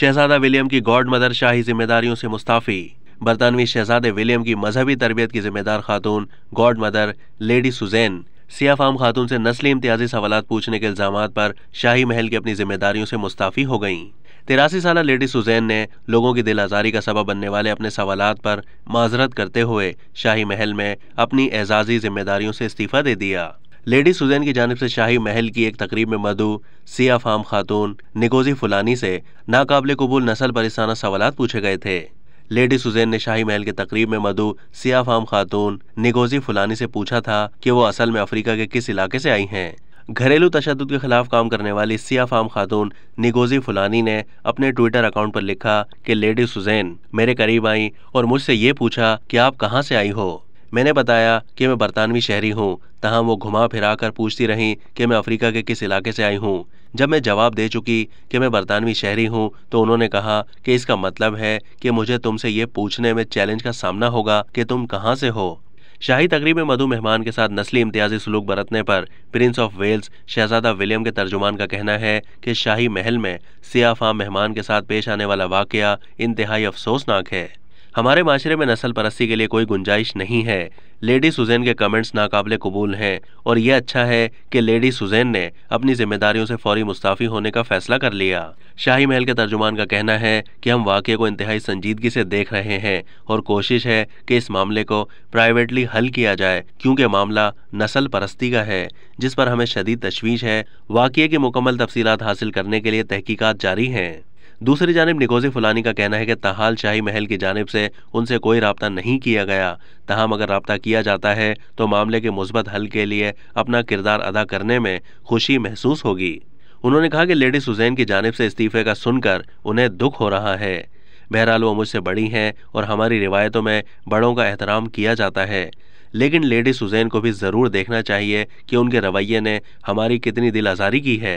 शहजादा William की god mother शाही जिम्मेदारियों से मुस्ताफ़ी बरतानवी शहजादे विलियम की मजहबी तरबियत की जिम्मेदार खातून गॉड मदर लेडी सुजैन सियाफाम खातून से नस्ली इम्तियाजी सवाल पूछने के इल्ज़ाम पर शाही महल की अपनी जिम्मेदारियों से मुस्ताफ़ी हो गईं तिरासी साल लेडी सुजैन ने लोगों की दिल आज़ारी का सबब बनने वाले अपने सवाल पर माजरत करते हुए शाही महल में अपनी एजाजी जिम्मेदारियों से इस्तीफ़ा दे दिया लेडी सुजैन की जानब से शाही महल की एक तकरीब में मधु सिया फाम खातून निगोजी फुलानी से नाकबले कबूल नस्ल परिसाना सवाल पूछे गए थे लेडी सुजैन ने शाही महल की तकरीब में मधु सिया फाम खातून निगोजी फुलानी से पूछा था कि वो असल में अफ्रीका के किस इलाके से आई हैं घरेलू तशद के खिलाफ काम करने वाली सिया फाम खातून निगोजी फुलानी ने अपने ट्विटर अकाउंट पर लिखा कि लेडी सुजैन मेरे करीब आई और मुझसे ये पूछा कि आप कहाँ से आई हो मैंने बताया कि मैं बरतानवी शहरी हूँ तहाँ वो घुमा फिरा कर पूछती रहीं कि मैं अफ्रीका के किस इलाके से आई हूँ जब मैं जवाब दे चुकी कि मैं बरतानवी शहरी हूँ तो उन्होंने कहा कि इसका मतलब है कि मुझे तुमसे ये पूछने में चैलेंज का सामना होगा कि तुम कहाँ से हो शाही तकरीब में मधु मेहमान के साथ नस्ली इम्तियाजी सलूक बरतने पर प्रिंस ऑफ वेल्स शहजादा विलियम के तर्जुमान का कहना है कि शाही महल में सियाफा मेहमान के साथ पेश आने वाला वाक़ इंतहाई अफसोसनाक है हमारे माशरे में नस्ल परस्ती के लिए कोई गुंजाइश नहीं है लेडी सुजैन के कमेंट्स नाकबले कबूल हैं और यह अच्छा है कि लेडी सुजैन ने अपनी जिम्मेदारियों से फौरी मुस्ताफ़ी होने का फैसला कर लिया शाही महल के तर्जुमान का कहना है कि हम वाक़े को इंतहाई संजीदगी से देख रहे हैं और कोशिश है कि इस मामले को प्राइवेटली हल किया जाए क्योंकि मामला नस्ल परस्ती का है जिस पर हमें शदीद तशवीश है वाक्य की मुकम्मल तफसीत हासिल करने के लिए तहकीकत जारी हैं दूसरी जानब निकोजी फुलानी का कहना है कि तहाल शाही महल की जानब से उनसे कोई रबता नहीं किया गया तहम अगर रबता किया जाता है तो मामले के मुस्बत हल के लिए अपना किरदार अदा करने में खुशी महसूस होगी उन्होंने कहा कि लेडी सुजैन की जानब से इस्तीफे का सुनकर उन्हें दुख हो रहा है बहरहाल वो मुझसे बड़ी हैं और हमारी रिवायतों में बड़ों का एहतराम किया जाता है लेकिन लेडी सुजैन को भी ज़रूर देखना चाहिए कि उनके रवैये ने हमारी कितनी दिल आज़ारी की है